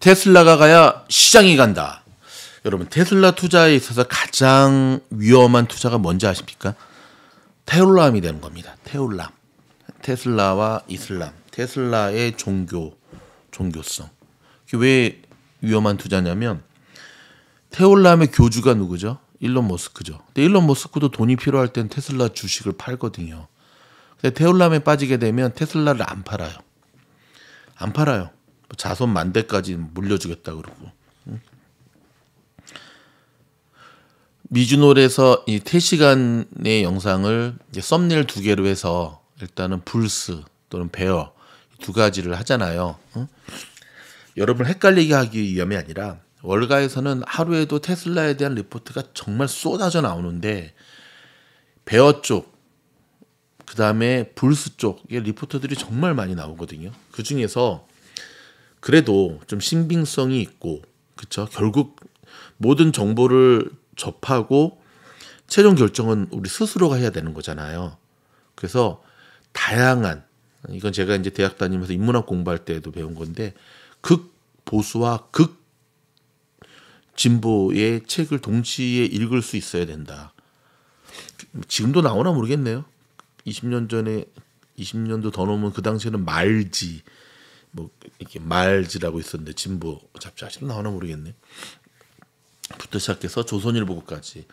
테슬라가 가야 시장이 간다. 여러분 테슬라 투자에 있어서 가장 위험한 투자가 뭔지 아십니까? 테올람이 되는 겁니다. 테올람. 테슬라와 이슬람. 테슬라의 종교 종교성. 왜 위험한 투자냐면 테올람의 교주가 누구죠? 일론 머스크죠. 근데 일론 머스크도 돈이 필요할 땐 테슬라 주식을 팔거든요. 근데 테올람에 빠지게 되면 테슬라를 안 팔아요. 안 팔아요. 뭐 자손 만대까지 물려주겠다 그러고 미주놀에서 이 태시간의 영상을 썸네일 두 개로 해서 일단은 불스 또는 베어 두 가지를 하잖아요. 응? 여러분 헷갈리게 하기 위함이 아니라 월가에서는 하루에도 테슬라에 대한 리포트가 정말 쏟아져 나오는데 베어 쪽, 그 다음에 불스 쪽의 리포트들이 정말 많이 나오거든요. 그 중에서 그래도 좀 신빙성이 있고 그쵸 결국 모든 정보를 접하고 최종 결정은 우리 스스로가 해야 되는 거잖아요. 그래서 다양한 이건 제가 이제 대학 다니면서 인문학 공부할 때도 에 배운 건데 극 보수와 극 진보의 책을 동시에 읽을 수 있어야 된다. 지금도 나오나 모르겠네요. 20년 전에 20년도 더 넘은 그 당시에는 말지 뭐 이렇게 말지라고 있었는데 진보 잡지 아직도 나오나 모르겠네. 부터 시작해서 조선일보까지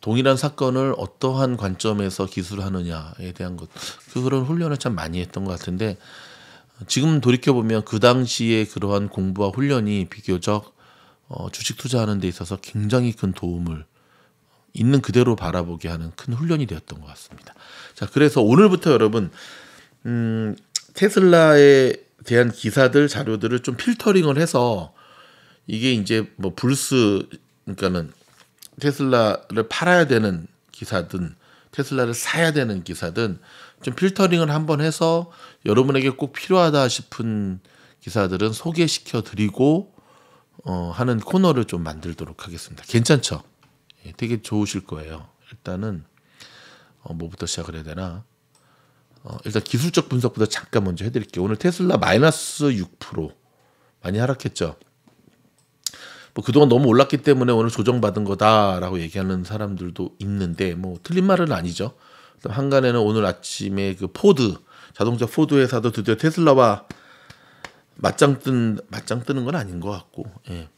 동일한 사건을 어떠한 관점에서 기술하느냐에 대한 것 그런 훈련을 참 많이 했던 것 같은데 지금 돌이켜 보면 그 당시에 그러한 공부와 훈련이 비교적 어, 주식 투자하는 데 있어서 굉장히 큰 도움을 있는 그대로 바라보게 하는 큰 훈련이 되었던 것 같습니다. 자 그래서 오늘부터 여러분 음, 테슬라의 대한 기사들 자료들을 좀 필터링을 해서 이게 이제 뭐 불스 그러니까는 테슬라를 팔아야 되는 기사든 테슬라를 사야 되는 기사든 좀 필터링을 한번 해서 여러분에게 꼭 필요하다 싶은 기사들은 소개시켜 드리고 어, 하는 코너를 좀 만들도록 하겠습니다. 괜찮죠? 예, 되게 좋으실 거예요. 일단은 어, 뭐부터 시작을 해야 되나? 어, 일단 기술적 분석부터 잠깐 먼저 해드릴게요. 오늘 테슬라 마이너스 6% 많이 하락했죠. 뭐 그동안 너무 올랐기 때문에 오늘 조정받은 거다라고 얘기하는 사람들도 있는데 뭐 틀린 말은 아니죠. 한간에는 오늘 아침에 그 포드 자동차 포드 회사도 드디어 테슬라와 맞짱 뜬 맞짱 뜨는 건 아닌 것 같고 예.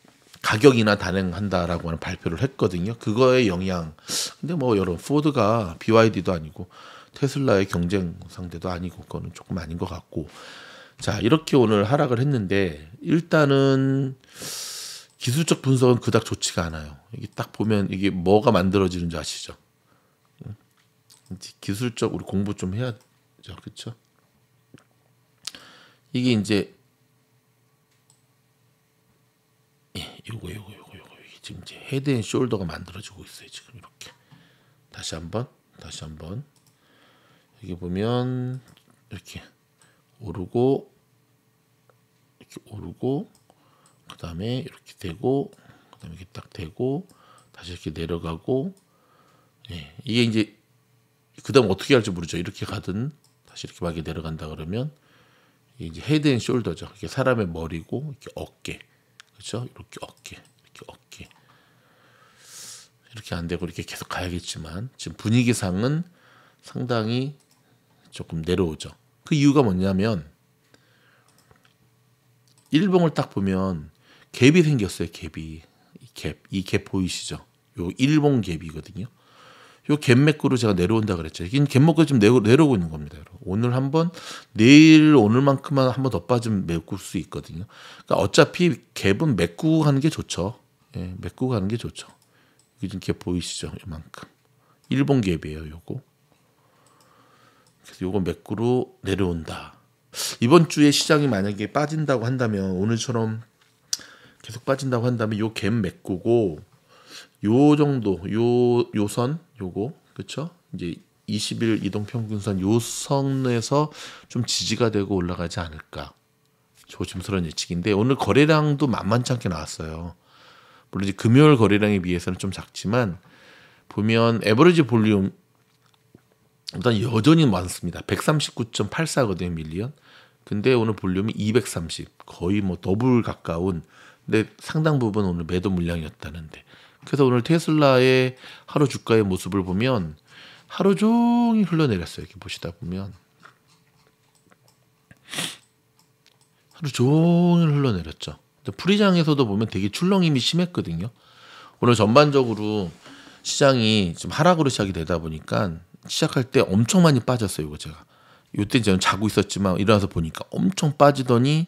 가격이나 단행한다라고 하는 발표를 했거든요. 그거의 영향. 근데 뭐 여러분 포드가 BYD도 아니고 테슬라의 경쟁 상대도 아니고 그거는 조금 아닌 것 같고 자 이렇게 오늘 하락을 했는데 일단은 기술적 분석은 그닥 좋지가 않아요. 이게 딱 보면 이게 뭐가 만들어지는지 아시죠? 음, 기술적 우리 공부 좀 해야죠, 그렇 이게 이제 예, 요거 요거 요거 요거 지금 이제 헤드 앤 숄더가 만들어지고 있어요. 지금 이렇게 다시 한번 다시 한번 여기 보면 이렇게 오르고 이렇게 오르고 그 다음에 이렇게 되고 그 다음에 이렇게 딱 되고 다시 이렇게 내려가고 예, 이게 이제 그 다음 어떻게 할지 모르죠 이렇게 가든 다시 이렇게 막이 내려간다 그러면 이제 헤드 앤 숄더죠 이게 사람의 머리고 이렇게 어깨 그렇죠 이렇게 어깨 이렇게 어깨 이렇게 안 되고 이렇게 계속 가야겠지만 지금 분위기상은 상당히 조금 내려오죠. 그 이유가 뭐냐면 일봉을 딱 보면 갭이 생겼어요. 갭이 이 갭, 이 갭 보이시죠? 요 일봉 갭이거든요. 요 갭맥구로 제가 내려온다 그랬죠. 이건 갭맥구 좀 내려, 내려오고 있는 겁니다. 오늘 한번 내일 오늘만큼만 한번 더 빠지면 메꿀 수 있거든요. 그러니까 어차피 갭은 메꾸 가는 게 좋죠. 예, 메꾸 가는 게 좋죠. 이게 갭 보이시죠? 이만큼 일본 갭이에요. 요거. 그래서 요거 1 0 0로 내려온다. 이번 주에 시장이 만약에 빠진다고 한다면 오늘처럼 계속 빠진다고 한다면 요갭 메꾸고 요 정도 요 요선 요거 그쵸 이제 20일 이동 평균선 요 선에서 좀 지지가 되고 올라가지 않을까. 조심스러운 예측인데 오늘 거래량도 만만치 않게 나왔어요. 물론 이제 금요일 거래량에 비해서는 좀 작지만 보면 에버리지 볼륨 일단 여전히 많습니다. 139.84거든요, 밀리언. 근데 오늘 볼륨이 230, 거의 뭐 더블 가까운, 근데 상당 부분 오늘 매도 물량이었다는데. 그래서 오늘 테슬라의 하루 주가의 모습을 보면 하루 종일 흘러내렸어요. 이렇게 보시다 보면. 하루 종일 흘러내렸죠. 프리장에서도 보면 되게 출렁임이 심했거든요. 오늘 전반적으로 시장이 좀 하락으로 시작이 되다 보니까 시작할 때 엄청 많이 빠졌어요, 이거 제가. 이때 저는 자고 있었지만 일어나서 보니까 엄청 빠지더니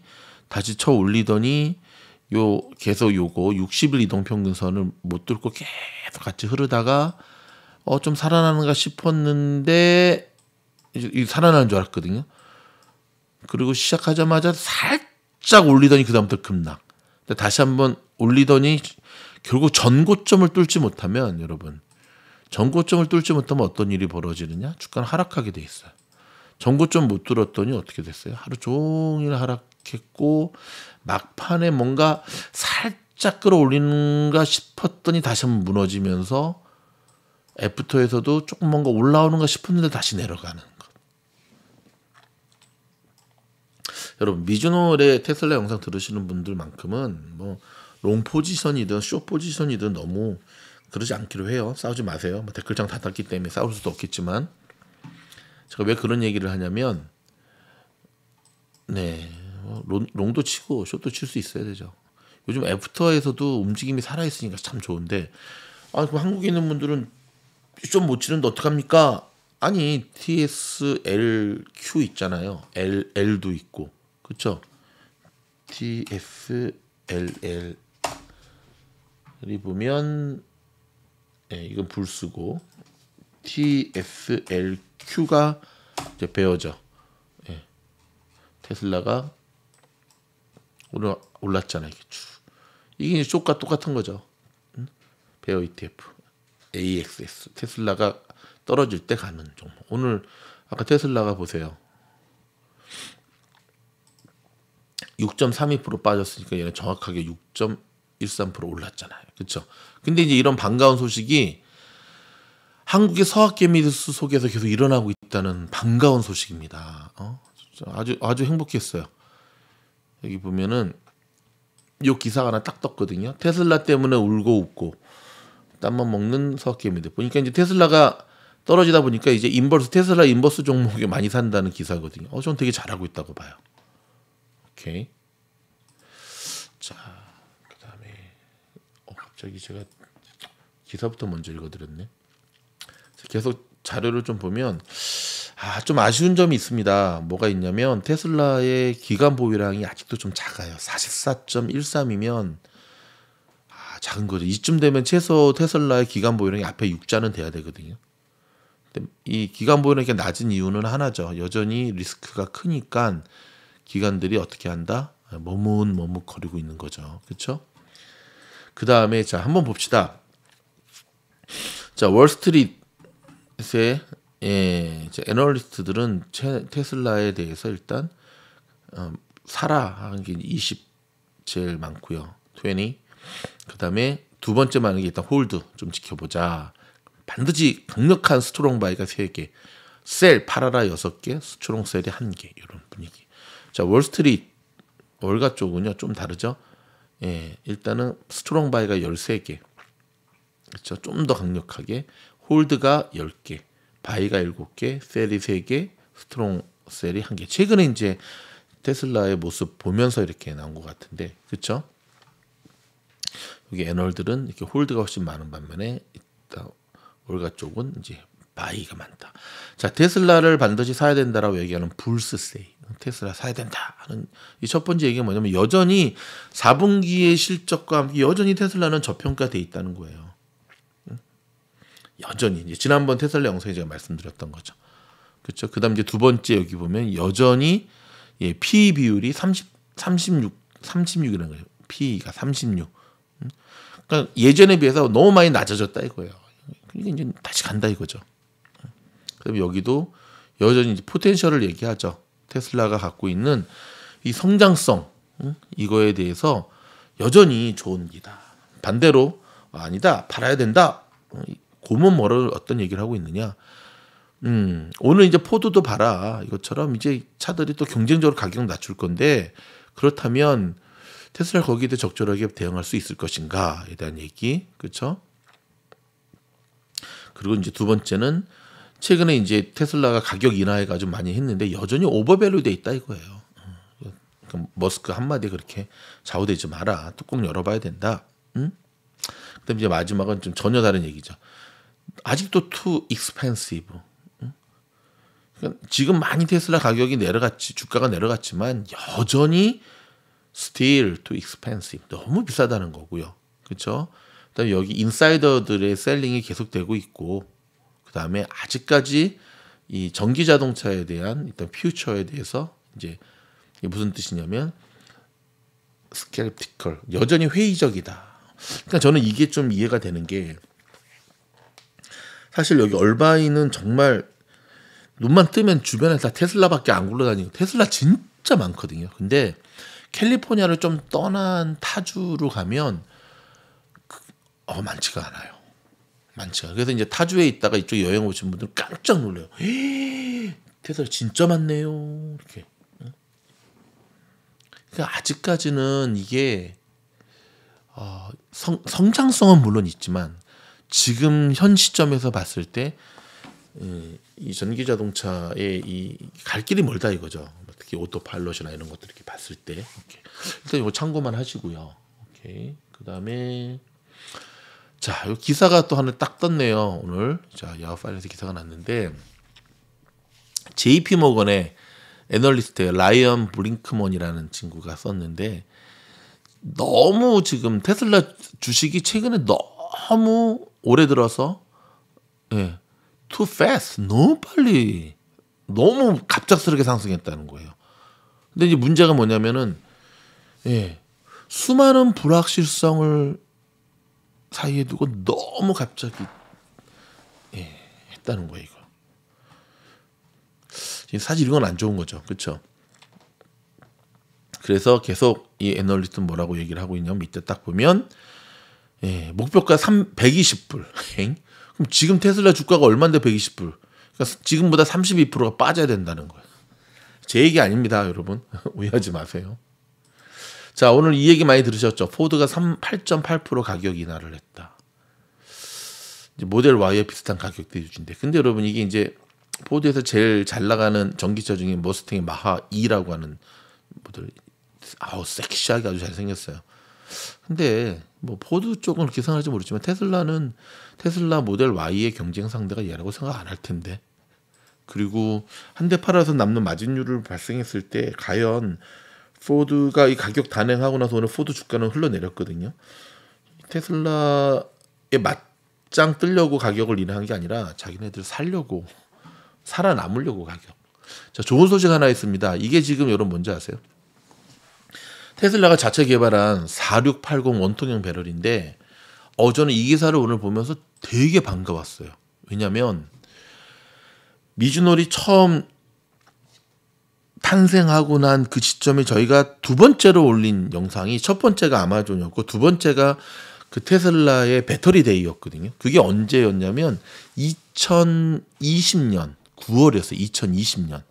다시 쳐 올리더니 요 계속 요거 60일 이동 평균선을 못 뚫고 계속 같이 흐르다가 어 좀 살아나는가 싶었는데 이 살아나는 줄 알았거든요. 그리고 시작하자마자 살짝 올리더니 그다음부터 급락. 다시 한번 올리더니 결국 전고점을 뚫지 못하면 여러분 전고점을 뚫지 못하면 어떤 일이 벌어지느냐? 주가는 하락하게 돼 있어요. 전고점 못 뚫었더니 어떻게 됐어요? 하루 종일 하락했고 막판에 뭔가 살짝 끌어올리는가 싶었더니 다시 한번 무너지면서 애프터에서도 조금 뭔가 올라오는가 싶었는데 다시 내려가는 것. 여러분 미주노의 테슬라 영상 들으시는 분들만큼은 뭐 롱 포지션이든 쇼 포지션이든 너무 그러지 않기로 해요. 싸우지 마세요. 뭐 댓글장 닫았기 때문에 싸울 수도 없겠지만 제가 왜 그런 얘기를 하냐면 네 뭐 롱, 도 치고 숏도 칠 수 있어야 되죠. 요즘 애프터에서도 움직임이 살아있으니까 참 좋은데 아 그럼 한국에 있는 분들은 좀 못 치는데 어떡합니까? 아니 TSLQ 있잖아요. L L도 있고 그렇죠? TSLL 이 보면 예, 이건 불쓰고 TSLQ가 이제 베어죠. 예. 테슬라가 올랐잖아요 이게 쭉. 이게 이제 쪽과 똑같은 거죠. 응? 베어 ETF, AXS. 테슬라가 떨어질 때 가는 종목. 오늘 아까 테슬라가 보세요. 6.32% 빠졌으니까 얘는 정확하게 6. 13% 올랐잖아요. 그렇죠? 근데 이제 이런 반가운 소식이 한국의 서학개미들 속에서 계속 일어나고 있다는 반가운 소식입니다. 어? 아주 아주 행복했어요. 여기 보면은 요 기사 가 하나 딱 떴거든요. 테슬라 때문에 울고 웃고 땀만 먹는 서학개미들. 보니까 이제 테슬라가 떨어지다 보니까 이제 인버스 테슬라 인버스 종목에 많이 산다는 기사거든요. 어, 전 되게 잘하고 있다고 봐요. 오케이. 갑자기 제가 기사부터 먼저 읽어드렸네. 계속 자료를 좀 보면 아, 좀 아쉬운 점이 있습니다. 뭐가 있냐면 테슬라의 기간 보유량이 아직도 좀 작아요. 44.13이면 아, 작은 거죠. 이쯤 되면 최소 테슬라의 기간 보유량이 앞에 6자는 돼야 되거든요. 이 기간 보유량이 낮은 이유는 하나죠. 여전히 리스크가 크니까 기관들이 어떻게 한다? 머뭇머뭇거리고 있는 거죠. 그렇죠? 그 다음에 자 한번 봅시다. 자 월스트리트의 예, 애널리스트들은 테슬라에 대해서 일단 어, 사라 하는 게 20 제일 많고요. 20. 그 다음에 두 번째 많은 게 일단 홀드 좀 지켜보자. 반드시 강력한 스트롱 바이가 3개, 셀 팔아라 6개, 스트롱 셀이 1개 이런 분위기. 자, 월스트리트 월가 쪽은요 좀 다르죠. 예, 일단은 스트롱 바이가 13개. 그렇죠? 좀 더 강력하게 홀드가 10개, 바이가 7개, 셀이 3개, 스트롱 셀이 1개. 최근에 이제 테슬라의 모습 보면서 이렇게 나온 것 같은데. 그렇죠? 여기 애널들은 이렇게 홀드가 훨씬 많은 반면에 있다. 올가 쪽은 이제 바이가 많다. 자, 테슬라를 반드시 사야 된다라고 얘기하는 불스세이. 테슬라 사야 된다 하는 이 첫 번째 얘기가 뭐냐면 여전히 4분기의 실적과 함께 여전히 테슬라는 저평가돼 있다는 거예요. 여전히 이제 지난번 테슬라 영상에 제가 말씀드렸던 거죠. 그렇죠. 그다음 이제 두 번째 여기 보면 여전히 예, p 비율이 30 36 36이라는 거예요. PE가 36. 그러니까 예전에 비해서 너무 많이 낮아졌다 이거예요. 그러니까 이제 다시 간다 이거죠. 그럼 여기도 여전히 포텐셜을 얘기하죠. 테슬라가 갖고 있는 이 성장성 이거에 대해서 여전히 좋은기다. 반대로 아니다 팔아야 된다. 어, 고문 뭐를 어떤 얘기를 하고 있느냐? 음, 오늘 이제 포도도 봐라. 이것처럼 이제 차들이 또 경쟁적으로 가격 낮출 건데 그렇다면 테슬라 거기에 적절하게 대응할 수 있을 것인가에 대한 얘기, 그렇죠? 그리고 이제 두 번째는 최근에 이제 테슬라가 가격 인하해가지고 많이 했는데 여전히 오버밸류돼 있다 이거예요. 그러니까 머스크 한마디 그렇게 좌우되지 마라. 뚜껑 열어봐야 된다. 응? 그다음 이제 마지막은 좀 전혀 다른 얘기죠. 아직도 too expensive. 응? 그러니까 지금 많이 테슬라 가격이 내려갔지 주가가 내려갔지만 여전히 still too expensive. 너무 비싸다는 거고요. 그렇죠? 그다음 여기 인사이더들의 셀링이 계속되고 있고 그다음에 아직까지 이 전기 자동차에 대한 일단 퓨처에 대해서 이제 이게 무슨 뜻이냐면 스케프티컬 여전히 회의적이다. 그러니까 저는 이게 좀 이해가 되는 게 사실 여기 얼바이는 정말 눈만 뜨면 주변에 다 테슬라밖에 안 굴러다니고 테슬라 진짜 많거든요. 근데 캘리포니아를 좀 떠난 타주로 가면 그, 어 많지가 않아요. 많죠. 그래서 이제 타주에 있다가 이쪽 여행 오신 분들 깜짝 놀래요. 테슬라 진짜 많네요. 이렇게. 그러니까 아직까지는 이게 어, 성, 성장성은 물론 있지만 지금 현 시점에서 봤을 때이 어, 전기 자동차의 이 갈 길이 멀다 이거죠. 특히 오토파일럿이나 이런 것들 이렇게 봤을 때 이렇게. 일단 이거 참고만 하시고요. 오케이. 그다음에 자, 요 기사가 또 하나 딱 떴네요. 오늘 자 야후 파일에서 기사가 났는데 JP 모건의 애널리스트 라이언 브링크먼이라는 친구가 썼는데 너무 지금 테슬라 주식이 최근에 너무 오래 들어서 예, too fast 너무 빨리 너무 갑작스럽게 상승했다는 거예요. 근데 이제 문제가 뭐냐면은 예, 수많은 불확실성을 사이에 두고 너무 갑자기 예, 했다는 거예요. 이거. 사실 이건 안 좋은 거죠. 그렇죠? 그래서 계속 이애널리스트 뭐라고 얘기를 하고 있냐면 밑에 딱 보면 예, 목표가 3, 120불. 그럼 지금 테슬라 주가가 얼마인데 120불. 그러니까 지금보다 32%가 빠져야 된다는 거예요. 제 얘기 아닙니다, 여러분. 오해하지 마세요. 자, 오늘 이 얘기 많이 들으셨죠? 포드가 3, 8.8% 가격 인하를 했다. 모델 y 에 비슷한 가격대 유지인데. 근데 여러분 이게 이제 포드에서 제일 잘 나가는 전기차 중에 머스탱의 마하 2라고 하는 모델 아우 섹시하게 아주 잘생겼어요. 근데 뭐 포드 쪽은 그렇게 생각할지 모르지만 테슬라는 테슬라 모델 Y의 경쟁 상대가 얘라고 생각 안 할 텐데. 그리고 한 대 팔아서 남는 마진율을 발생했을 때 과연 포드가 이 가격 단행하고 나서 오늘 포드 주가는 흘러내렸거든요. 테슬라에 맞짱 뜨려고 가격을 인하한 게 아니라 자기네들 살려고 살아남으려고 가격. 자, 좋은 소식 하나 있습니다. 이게 지금 여러분 뭔지 아세요? 테슬라가 자체 개발한 4680 원통형 배럴인데 어 저는 이 기사를 오늘 보면서 되게 반가웠어요. 왜냐면 미주놀이 처음 탄생하고 난 그시점에 저희가 두 번째로 올린 영상이 첫 번째가 아마존이었고 두 번째가 그 테슬라의 배터리 데이였거든요. 그게 언제였냐면 2020년 9월이었어요. 2020년.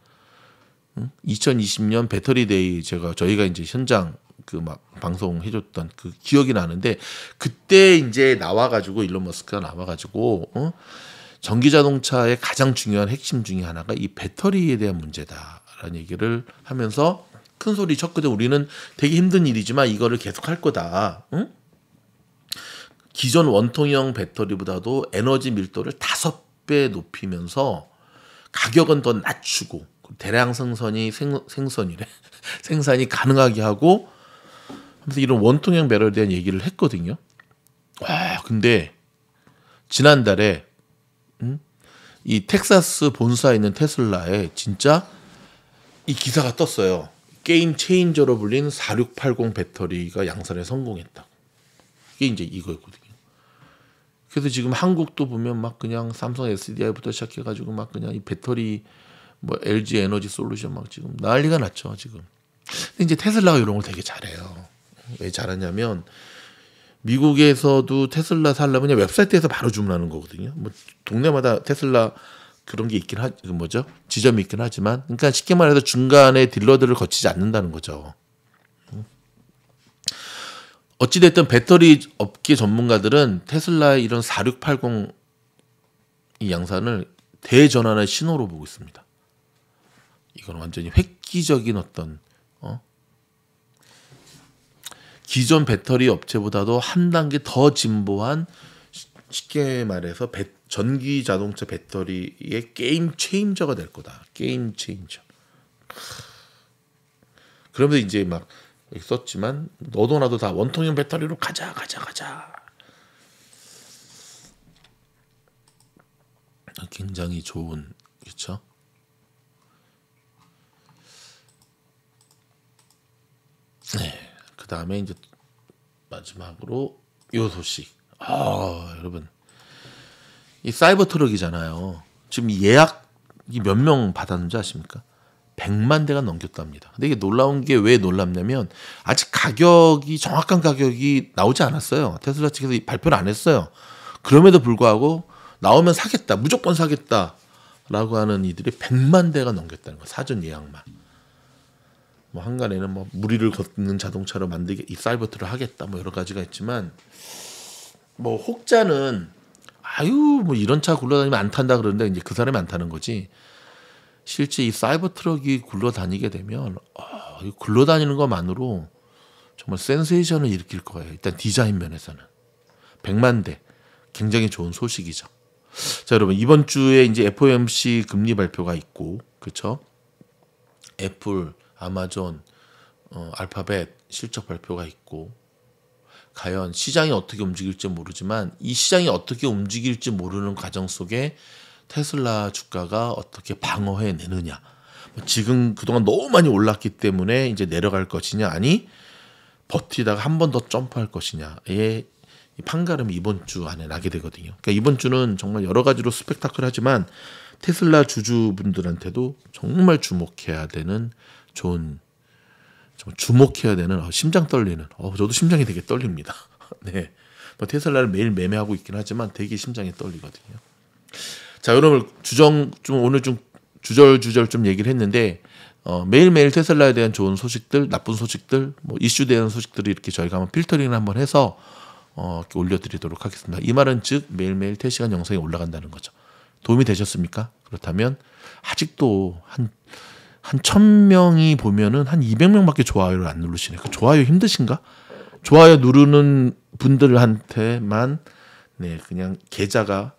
2020년 배터리 데이 제가 저희가 이제 현장 그 막 방송해 줬던 그 기억이 나는데 그때 이제 나와 가지고 일론 머스크가 나와 가지고 어? 전기 자동차의 가장 중요한 핵심 중의 하나가 이 배터리에 대한 문제다. 라는 얘기를 하면서 큰 소리 쳤거든. 우리는 되게 힘든 일이지만 이거를 계속 할 거다. 응? 기존 원통형 배터리보다도 에너지 밀도를 다섯 배 높이면서 가격은 더 낮추고 대량 생산이 생, 생선이래 생산이 가능하게 하고 하면서 이런 원통형 배럴에 대한 얘기를 했거든요. 와 근데 지난달에 음? 이 텍사스 본사에 있는 테슬라에 진짜 이 기사가 떴어요. 게임 체인저로 불린 4680 배터리가 양산에 성공했다. 이게 이제 이거였거든요. 그래서 지금 한국도 보면 막 그냥 삼성 SDI부터 시작해가지고 막 그냥 이 배터리 뭐 LG 에너지 솔루션 막 지금 난리가 났죠 지금. 근데 이제 테슬라가 이런 걸 되게 잘해요. 왜 잘하냐면 미국에서도 테슬라 살려면 웹사이트에서 바로 주문하는 거거든요. 뭐 동네마다 테슬라 그런 게 있긴 하 그 뭐죠 지점이 있긴 하지만 그러니까 쉽게 말해서 중간에 딜러들을 거치지 않는다는 거죠. 음. 어찌됐든 배터리 업계 전문가들은 테슬라의 이런 4680 이 양산을 대전환의 신호로 보고 있습니다. 이건 완전히 획기적인 어떤 어? 기존 배터리 업체보다도 한 단계 더 진보한 쉽게 말해서 배터리 전기 자동차 배터리의 게임 체인저가 될 거다. 게임 체인저. 그러면 이제 막 썼지만 너도 나도 다 원통형 배터리로 가자 가자 가자. 굉장히 좋은 그렇죠? 네. 그 다음에 이제 마지막으로 요 소식. 아 여러분 이 사이버 트럭이잖아요. 지금 예약이 몇 명 받았는지 아십니까? 100만 대가 넘겼답니다. 근데 이게 놀라운 게 왜 놀랍냐면 아직 가격이 정확한 가격이 나오지 않았어요. 테슬라 측에서 발표를 안 했어요. 그럼에도 불구하고 나오면 사겠다. 무조건 사겠다. 라고 하는 이들이 100만 대가 넘겼다는 거. 사전 예약만. 뭐 한간에는 뭐 무리를 걷는 자동차로 만들게 이 사이버트를 하겠다. 뭐 여러 가지가 있지만 뭐 혹자는 아유 뭐 이런 차 굴러다니면 안 탄다 그러는데 이제 그 사람이 안 타는 거지. 실제 이 사이버 트럭이 굴러다니게 되면 어, 굴러다니는 것만으로 정말 센세이션을 일으킬 거예요. 일단 디자인 면에서는 100만 대 굉장히 좋은 소식이죠. 자 여러분 이번 주에 이제 FOMC 금리 발표가 있고 그렇죠? 애플, 아마존, 어, 알파벳 실적 발표가 있고 과연 시장이 어떻게 움직일지 모르지만 이 시장이 어떻게 움직일지 모르는 과정 속에 테슬라 주가가 어떻게 방어해 내느냐. 뭐 지금 그동안 너무 많이 올랐기 때문에 이제 내려갈 것이냐 아니 버티다가 한 번 더 점프할 것이냐의 판가름이 이번 주 안에 나게 되거든요. 그러니까 이번 주는 정말 여러 가지로 스펙타클하지만 테슬라 주주분들한테도 정말 주목해야 되는 좋은 주목해야 되는 아, 심장 떨리는 어, 저도 심장이 되게 떨립니다. 네. 뭐 테슬라를 매일 매매하고 있긴 하지만 되게 심장이 떨리거든요. 자, 여러분 주정 좀 오늘 좀 주절주절 좀 얘기를 했는데 어, 매일매일 테슬라에 대한 좋은 소식들, 나쁜 소식들, 뭐 이슈되는 소식들을 이렇게 저희가 한번 필터링을 한번 해서 어, 올려드리도록 하겠습니다. 이 말은 즉 매일매일 테시간 영상이 올라간다는 거죠. 도움이 되셨습니까? 그렇다면 아직도 한한 1000명이 보면은 한 200명밖에 좋아요를 안 누르시네. 그 좋아요 힘드신가? 좋아요 누르는 분들한테만 네, 그냥 계좌가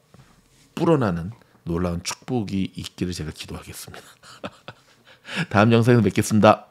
불어나는 놀라운 축복이 있기를 제가 기도하겠습니다. 다음 영상에서 뵙겠습니다.